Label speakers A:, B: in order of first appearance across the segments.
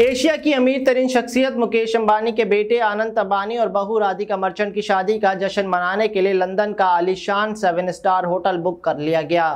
A: Asia की अमीर तरीन शख्सियत मुकेश अंबानी के बेटे आनंद अंबानी और बहू राधिका मर्चेंट की शादी का जश्न मनाने के लिए लंदन का आलिशान सेवन स्टार होटल बुक कर लिया गया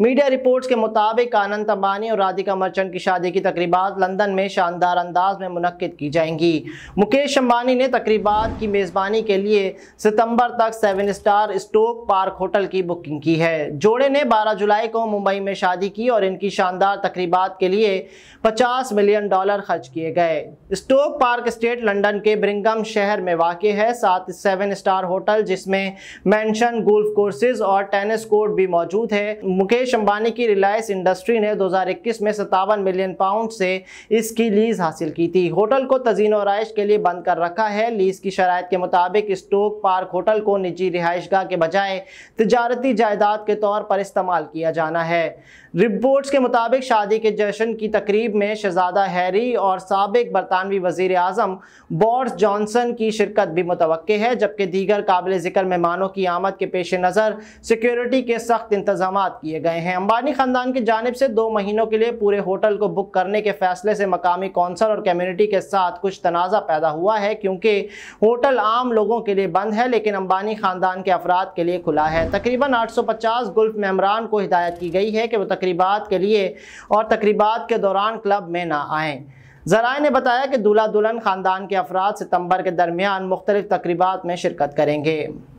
A: मीडिया रिपोर्ट्स के मुताबिक आनंद अंबानी और राधिका मर्चेंट की शादी की तकरीबा लंदन में शानदार अंदाज में मुनद की जाएंगी मुकेश अम्बानी ने तकरीबा की मेज़बानी के लिए सितम्बर तक seven star Stoke Park hotel की बुकिंग की है जोड़े ने बारह जुलाई को मुंबई में शादी की और इनकी शानदार तकरीबा के लिए पचास मिलियन डॉलर खर्च दर्ज किए गए स्टोक पार्क स्टेट लंदन के ब्रिंगम शहर में वाक़ है साथ सेवन स्टार होटल जिसमें मेंशन गोल्फ कोर्सेज और टेनिस कोर्ट भी मौजूद है मुकेश अंबानी की रिलायंस इंडस्ट्री ने 2021 में सतावन मिलियन पाउंड से इसकी लीज हासिल की थी होटल को तजीन और रहाइश के लिए बंद कर रखा है लीज की शराय के मुताबिक स्टोक पार्क होटल को निजी रिहाइशगाह के बजाय तजारती जायदाद के तौर पर इस्तेमाल किया जाना है रिपोर्ट्स के मुताबिक शादी के जश्न की तकरीब में शहजादा हैरी और और सबक बरतानवी वजीर अजम बोरिस जॉनसन की शिरकत भी मुतव है जबकि दीगर काबिल जिक्र मेहमानों की आमद के पेश नज़र सिक्योरिटी के सख्त इंतजाम किए गए हैं अंबानी ख़ानदान की जानब से दो महीनों के लिए पूरे होटल को बुक करने के फैसले से मकामी कौंसल और कम्यूनिटी के साथ कुछ तनाज़ा पैदा हुआ है क्योंकि होटल आम लोगों के लिए बंद है लेकिन अंबानी ख़ानदान के अफराद के लिए खुला है तकरीबन आठ सौ पचास गुल्फ मेमरान को हिदायत की गई है कि वो तकरीबा के लिए और तकरीबा के दौरान क्लब में ना आएँ जराए ने बताया कि दूल्हा दुल्हन खानदान के अफराद सितंबर के दरमियान मुख्तलिफ तकरीबा में शिरकत करेंगे